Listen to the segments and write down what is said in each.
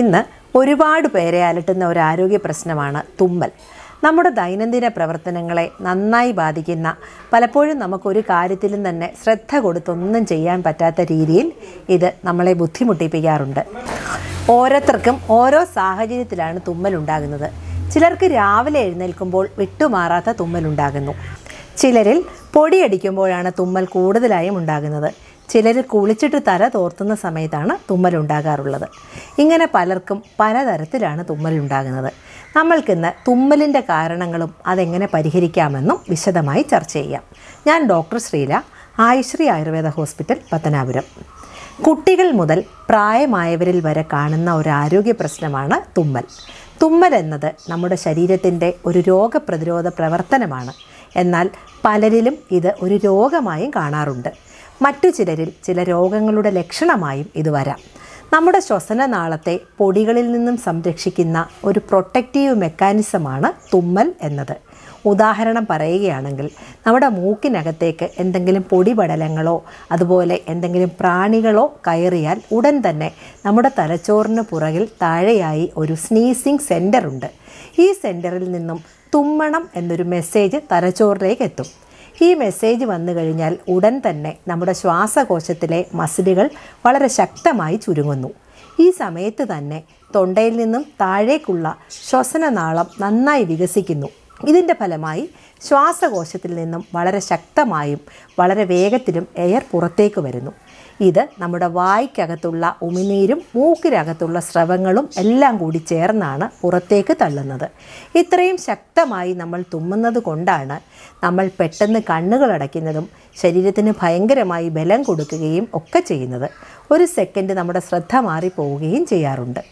ഇന്ന് ഒരുപാട് പേരെ അലട്ടുന്ന ഒരു ആരോഗ്യ പ്രശ്നമാണ് തുമ്മൽ നമ്മുടെ ദൈനംദിന പ്രവർത്തനങ്ങളെ നന്നായി ബാധിക്കുന്ന പലപ്പോഴും നമുക്കൊരു കാര്യത്തിലും തന്നെ ശ്രദ്ധ കൊടുത്തൊന്നും ചെയ്യാൻ പറ്റാത്ത രീതിയിൽ ഇത് നമ്മളെ ബുദ്ധിമുട്ടിപ്പിക്കാറുണ്ട് ഓരോരുത്തർക്കും ഓരോ സാഹചര്യത്തിലാണ് ഉണ്ടാകുന്നത് ചിലർക്ക് രാവിലെ എഴുന്നേൽക്കുമ്പോൾ വിട്ടുമാറാത്ത ഉണ്ടാകുന്നു ചിലരിൽ പൊടിയടിക്കുമ്പോഴാണ് തുമ്മൽ കൂടുതലായും ഉണ്ടാകുന്നത് ചിലർ കുളിച്ചിട്ട് തല തോർത്തുന്ന സമയത്താണ് തുമ്മലുണ്ടാകാറുള്ളത് ഇങ്ങനെ പലർക്കും പലതരത്തിലാണ് തുമ്മലുണ്ടാകുന്നത് നമ്മൾക്കിന്ന് തുമ്മലിൻ്റെ കാരണങ്ങളും അതെങ്ങനെ പരിഹരിക്കാമെന്നും വിശദമായി ചർച്ച ചെയ്യാം ഞാൻ ഡോക്ടർ ശ്രീല ആയുശ്രീ ആയുർവേദ ഹോസ്പിറ്റൽ പത്തനാപുരം കുട്ടികൾ മുതൽ പ്രായമായവരിൽ വരെ കാണുന്ന ഒരു ആരോഗ്യ പ്രശ്നമാണ് തുമ്മൽ തുമ്മൽ എന്നത് നമ്മുടെ ശരീരത്തിൻ്റെ ഒരു രോഗപ്രതിരോധ പ്രവർത്തനമാണ് എന്നാൽ പലരിലും ഇത് ഒരു രോഗമായും കാണാറുണ്ട് മറ്റു ചിലരിൽ ചില രോഗങ്ങളുടെ ലക്ഷണമായും ഇത് വരാം നമ്മുടെ ശ്വസനനാളത്തെ പൊടികളിൽ നിന്നും സംരക്ഷിക്കുന്ന ഒരു പ്രൊട്ടക്റ്റീവ് മെക്കാനിസമാണ് തുമ്മൽ എന്നത് ഉദാഹരണം പറയുകയാണെങ്കിൽ നമ്മുടെ മൂക്കിനകത്തേക്ക് എന്തെങ്കിലും പൊടിപടലങ്ങളോ അതുപോലെ എന്തെങ്കിലും പ്രാണികളോ കയറിയാൽ ഉടൻ തന്നെ നമ്മുടെ തലച്ചോറിന് പുറകിൽ താഴെയായി ഒരു സ്നീസിംഗ് സെൻറ്ററുണ്ട് ഈ സെൻറ്ററിൽ നിന്നും തുമ്മണം എന്നൊരു മെസ്സേജ് തലച്ചോറിലേക്ക് എത്തും ഈ മെസ്സേജ് വന്നു കഴിഞ്ഞാൽ ഉടൻ തന്നെ നമ്മുടെ ശ്വാസകോശത്തിലെ മസിലുകൾ വളരെ ശക്തമായി ചുരുങ്ങുന്നു ഈ സമയത്ത് തന്നെ തൊണ്ടയിൽ നിന്നും താഴേക്കുള്ള ശ്വസനനാളം നന്നായി വികസിക്കുന്നു ഇതിൻ്റെ ഫലമായി ശ്വാസകോശത്തിൽ നിന്നും വളരെ ശക്തമായും വളരെ വേഗത്തിലും എയർ പുറത്തേക്ക് വരുന്നു ഇത് നമ്മുടെ വായ്ക്കകത്തുള്ള ഉമിനീരും മൂക്കിനകത്തുള്ള സ്രവങ്ങളും എല്ലാം കൂടി ചേർന്നാണ് പുറത്തേക്ക് തള്ളുന്നത് ഇത്രയും ശക്തമായി നമ്മൾ തുമ്മുന്നത് കൊണ്ടാണ് നമ്മൾ പെട്ടെന്ന് കണ്ണുകൾ അടയ്ക്കുന്നതും ശരീരത്തിന് ഭയങ്കരമായി ബലം കൊടുക്കുകയും ഒക്കെ ചെയ്യുന്നത് ഒരു സെക്കൻഡ് നമ്മുടെ ശ്രദ്ധ മാറിപ്പോവുകയും ചെയ്യാറുണ്ട്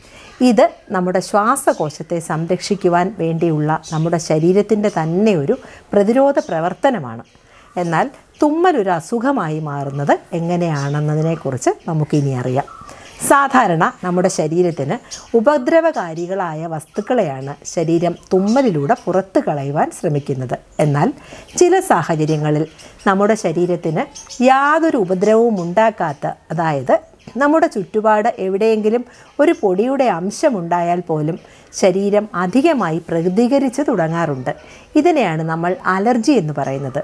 ഇത് നമ്മുടെ ശ്വാസകോശത്തെ സംരക്ഷിക്കുവാൻ വേണ്ടിയുള്ള നമ്മുടെ ശരീരത്തിൻ്റെ തന്നെ ഒരു പ്രതിരോധ പ്രവർത്തനമാണ് എന്നാൽ തുമ്മലൊരു ഒരു അസുഖമായി മാറുന്നത് എങ്ങനെയാണെന്നതിനെക്കുറിച്ച് നമുക്കിനി അറിയാം സാധാരണ നമ്മുടെ ശരീരത്തിന് ഉപദ്രവകാരികളായ വസ്തുക്കളെയാണ് ശരീരം തുമ്മലിലൂടെ പുറത്തു കളയുവാൻ ശ്രമിക്കുന്നത് എന്നാൽ ചില സാഹചര്യങ്ങളിൽ നമ്മുടെ ശരീരത്തിന് യാതൊരു ഉപദ്രവവും ഉണ്ടാക്കാത്ത അതായത് നമ്മുടെ ചുറ്റുപാട് എവിടെയെങ്കിലും ഒരു പൊടിയുടെ അംശമുണ്ടായാൽ പോലും ശരീരം അധികമായി പ്രതികരിച്ച് തുടങ്ങാറുണ്ട് ഇതിനെയാണ് നമ്മൾ അലർജി എന്ന് പറയുന്നത്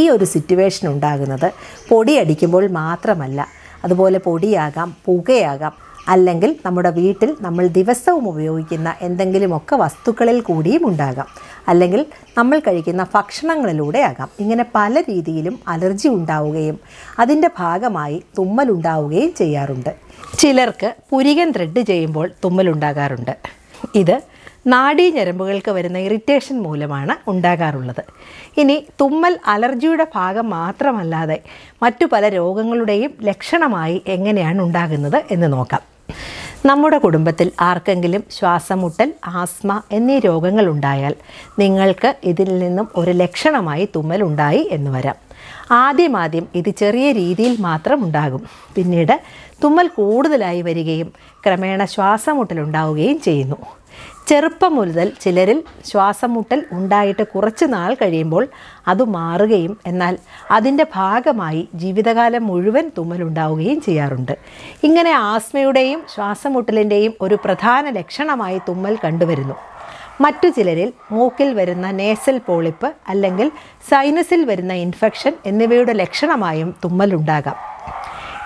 ഈ ഒരു സിറ്റുവേഷൻ ഉണ്ടാകുന്നത് പൊടിയടിക്കുമ്പോൾ മാത്രമല്ല അതുപോലെ പൊടിയാകാം പുകയാകാം അല്ലെങ്കിൽ നമ്മുടെ വീട്ടിൽ നമ്മൾ ദിവസവും ഉപയോഗിക്കുന്ന എന്തെങ്കിലുമൊക്കെ വസ്തുക്കളിൽ കൂടിയും ഉണ്ടാകാം അല്ലെങ്കിൽ നമ്മൾ കഴിക്കുന്ന ഭക്ഷണങ്ങളിലൂടെ ആകാം ഇങ്ങനെ പല രീതിയിലും അലർജി ഉണ്ടാവുകയും അതിൻ്റെ ഭാഗമായി തുമ്മലുണ്ടാവുകയും ചെയ്യാറുണ്ട് ചിലർക്ക് പുരികൻ ത്രെഡ് ചെയ്യുമ്പോൾ തുമ്മലുണ്ടാകാറുണ്ട് ഇത് ഞരമ്പുകൾക്ക് വരുന്ന ഇറിറ്റേഷൻ മൂലമാണ് ഉണ്ടാകാറുള്ളത് ഇനി തുമ്മൽ അലർജിയുടെ ഭാഗം മാത്രമല്ലാതെ മറ്റു പല രോഗങ്ങളുടെയും ലക്ഷണമായി എങ്ങനെയാണ് ഉണ്ടാകുന്നത് എന്ന് നോക്കാം നമ്മുടെ കുടുംബത്തിൽ ആർക്കെങ്കിലും ശ്വാസമുട്ടൽ ആസ്മ എന്നീ രോഗങ്ങൾ ഉണ്ടായാൽ നിങ്ങൾക്ക് ഇതിൽ നിന്നും ഒരു ലക്ഷണമായി തുമ്മൽ ഉണ്ടായി എന്ന് വരാം ആദ്യമാദ്യം ഇത് ചെറിയ രീതിയിൽ മാത്രം ഉണ്ടാകും പിന്നീട് തുമ്മൽ കൂടുതലായി വരികയും ക്രമേണ ശ്വാസമുട്ടലുണ്ടാവുകയും ചെയ്യുന്നു ചെറുപ്പം മുതൽ ചിലരിൽ മുട്ടൽ ഉണ്ടായിട്ട് കുറച്ച് നാൾ കഴിയുമ്പോൾ അത് മാറുകയും എന്നാൽ അതിൻ്റെ ഭാഗമായി ജീവിതകാലം മുഴുവൻ തുമ്മലുണ്ടാവുകയും ചെയ്യാറുണ്ട് ഇങ്ങനെ ആസ്മയുടെയും ശ്വാസമുട്ടലിൻ്റെയും ഒരു പ്രധാന ലക്ഷണമായി തുമ്മൽ കണ്ടുവരുന്നു മറ്റു ചിലരിൽ മൂക്കിൽ വരുന്ന നേസൽ പോളിപ്പ് അല്ലെങ്കിൽ സൈനസിൽ വരുന്ന ഇൻഫെക്ഷൻ എന്നിവയുടെ ലക്ഷണമായും തുമ്മലുണ്ടാകാം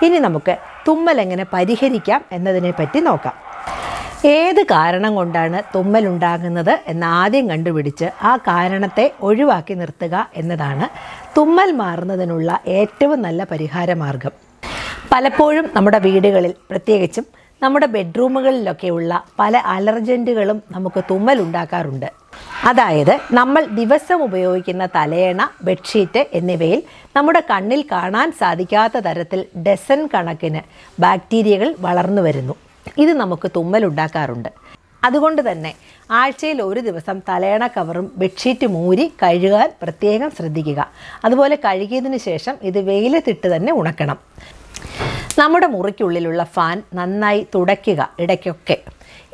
ഇനി നമുക്ക് തുമ്മൽ എങ്ങനെ പരിഹരിക്കാം എന്നതിനെപ്പറ്റി നോക്കാം ഏത് കാരണം കൊണ്ടാണ് തുമ്മലുണ്ടാകുന്നത് എന്ന് ആദ്യം കണ്ടുപിടിച്ച് ആ കാരണത്തെ ഒഴിവാക്കി നിർത്തുക എന്നതാണ് തുമ്മൽ മാറുന്നതിനുള്ള ഏറ്റവും നല്ല പരിഹാരമാർഗം പലപ്പോഴും നമ്മുടെ വീടുകളിൽ പ്രത്യേകിച്ചും നമ്മുടെ ബെഡ്റൂമുകളിലൊക്കെയുള്ള പല അലർജൻറ്റുകളും നമുക്ക് തുമ്മൽ ഉണ്ടാക്കാറുണ്ട് അതായത് നമ്മൾ ദിവസം ഉപയോഗിക്കുന്ന തലയണ ബെഡ്ഷീറ്റ് എന്നിവയിൽ നമ്മുടെ കണ്ണിൽ കാണാൻ സാധിക്കാത്ത തരത്തിൽ ഡസൻ കണക്കിന് ബാക്ടീരിയകൾ വളർന്നു വരുന്നു ഇത് നമുക്ക് തുമ്മലുണ്ടാക്കാറുണ്ട് അതുകൊണ്ട് തന്നെ ആഴ്ചയിൽ ഒരു ദിവസം തലയണ കവറും ബെഡ്ഷീറ്റ് മൂരി കഴുകാൻ പ്രത്യേകം ശ്രദ്ധിക്കുക അതുപോലെ കഴുകിയതിന് ശേഷം ഇത് വെയിലത്തിട്ട് തന്നെ ഉണക്കണം നമ്മുടെ മുറിക്കുള്ളിലുള്ള ഫാൻ നന്നായി തുടയ്ക്കുക ഇടയ്ക്കൊക്കെ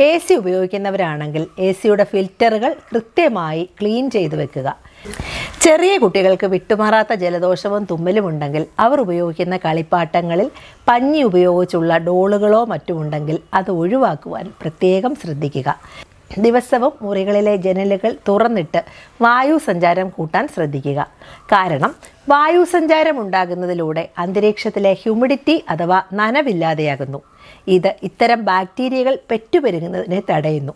എ സി ഉപയോഗിക്കുന്നവരാണെങ്കിൽ എ സിയുടെ ഫിൽറ്ററുകൾ കൃത്യമായി ക്ലീൻ ചെയ്ത് വെക്കുക ചെറിയ കുട്ടികൾക്ക് വിട്ടുമാറാത്ത ജലദോഷവും തുമ്മലും ഉണ്ടെങ്കിൽ അവർ ഉപയോഗിക്കുന്ന കളിപ്പാട്ടങ്ങളിൽ പഞ്ഞി ഉപയോഗിച്ചുള്ള ഡോളുകളോ മറ്റും ഉണ്ടെങ്കിൽ അത് ഒഴിവാക്കുവാൻ പ്രത്യേകം ശ്രദ്ധിക്കുക ദിവസവും മുറികളിലെ ജനലുകൾ തുറന്നിട്ട് വായു സഞ്ചാരം കൂട്ടാൻ ശ്രദ്ധിക്കുക കാരണം വായു സഞ്ചാരം ഉണ്ടാകുന്നതിലൂടെ അന്തരീക്ഷത്തിലെ ഹ്യൂമിഡിറ്റി അഥവാ നനവില്ലാതെയാകുന്നു ഇത് ഇത്തരം ബാക്ടീരിയകൾ പെറ്റുപെരുകുന്നതിനെ തടയുന്നു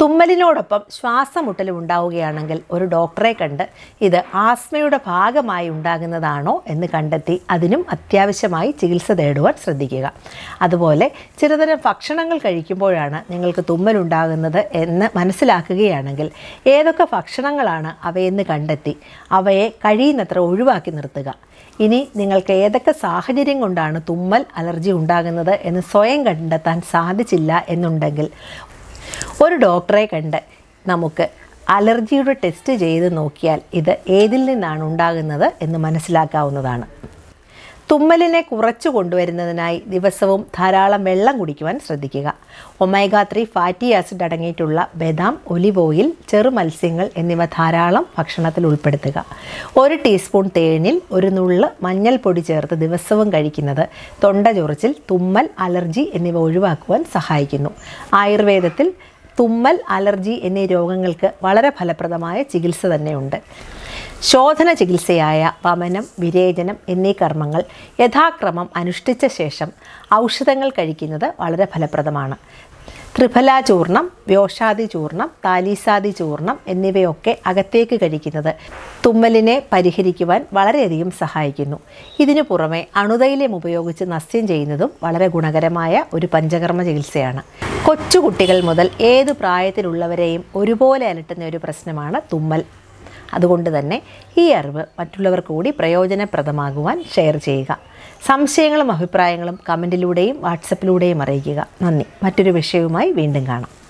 തുമ്മലിനോടൊപ്പം ശ്വാസമുട്ടലും ഉണ്ടാവുകയാണെങ്കിൽ ഒരു ഡോക്ടറെ കണ്ട് ഇത് ആസ്മയുടെ ഭാഗമായി ഉണ്ടാകുന്നതാണോ എന്ന് കണ്ടെത്തി അതിനും അത്യാവശ്യമായി ചികിത്സ തേടുവാൻ ശ്രദ്ധിക്കുക അതുപോലെ ചിലതരം ഭക്ഷണങ്ങൾ കഴിക്കുമ്പോഴാണ് നിങ്ങൾക്ക് തുമ്മലുണ്ടാകുന്നത് എന്ന് മനസ്സിലാക്കുകയാണെങ്കിൽ ഏതൊക്കെ ഭക്ഷണങ്ങളാണ് അവയെന്ന് കണ്ടെത്തി അവയെ കഴിയുന്നത്ര ഒഴിവാക്കി നിർത്തുക ഇനി നിങ്ങൾക്ക് ഏതൊക്കെ സാഹചര്യം കൊണ്ടാണ് തുമ്മൽ അലർജി ഉണ്ടാകുന്നത് എന്ന് സ്വയം കണ്ടെത്താൻ സാധിച്ചില്ല എന്നുണ്ടെങ്കിൽ ഒരു ഡോക്ടറെ കണ്ട് നമുക്ക് അലർജിയുടെ ടെസ്റ്റ് ചെയ്ത് നോക്കിയാൽ ഇത് ഏതിൽ നിന്നാണ് ഉണ്ടാകുന്നത് എന്ന് മനസ്സിലാക്കാവുന്നതാണ് തുമ്മലിനെ കുറച്ചു കൊണ്ടുവരുന്നതിനായി ദിവസവും ധാരാളം വെള്ളം കുടിക്കുവാൻ ശ്രദ്ധിക്കുക ഒമൈഗ ത്രീ ഫാറ്റി ആസിഡ് അടങ്ങിയിട്ടുള്ള ബദാം ഒലിവ് ഓയിൽ ചെറുമത്സ്യങ്ങൾ എന്നിവ ധാരാളം ഭക്ഷണത്തിൽ ഉൾപ്പെടുത്തുക ഒരു ടീസ്പൂൺ തേനിൽ ഒരു നുള്ള് മഞ്ഞൾപ്പൊടി ചേർത്ത് ദിവസവും കഴിക്കുന്നത് തൊണ്ട ചൊറിച്ചിൽ തുമ്മൽ അലർജി എന്നിവ ഒഴിവാക്കുവാൻ സഹായിക്കുന്നു ആയുർവേദത്തിൽ തുമ്മൽ അലർജി എന്നീ രോഗങ്ങൾക്ക് വളരെ ഫലപ്രദമായ ചികിത്സ തന്നെയുണ്ട് ശോധന ചികിത്സയായ വമനം വിരേചനം എന്നീ കർമ്മങ്ങൾ യഥാക്രമം അനുഷ്ഠിച്ച ശേഷം ഔഷധങ്ങൾ കഴിക്കുന്നത് വളരെ ഫലപ്രദമാണ് ത്രിഫലാചൂർണം വ്യോഷാദി ചൂർണം താലീസാദി ചൂർണം എന്നിവയൊക്കെ അകത്തേക്ക് കഴിക്കുന്നത് തുമ്മലിനെ പരിഹരിക്കുവാൻ വളരെയധികം സഹായിക്കുന്നു ഇതിനു പുറമെ അണുതൈലം ഉപയോഗിച്ച് നസ്യം ചെയ്യുന്നതും വളരെ ഗുണകരമായ ഒരു പഞ്ചകർമ്മ ചികിത്സയാണ് കൊച്ചുകുട്ടികൾ മുതൽ ഏത് പ്രായത്തിലുള്ളവരെയും ഒരുപോലെ അലട്ടുന്ന ഒരു പ്രശ്നമാണ് തുമ്മൽ അതുകൊണ്ട് തന്നെ ഈ അറിവ് മറ്റുള്ളവർക്ക് കൂടി പ്രയോജനപ്രദമാകുവാൻ ഷെയർ ചെയ്യുക സംശയങ്ങളും അഭിപ്രായങ്ങളും കമൻറ്റിലൂടെയും വാട്സപ്പിലൂടെയും അറിയിക്കുക നന്ദി മറ്റൊരു വിഷയവുമായി വീണ്ടും കാണാം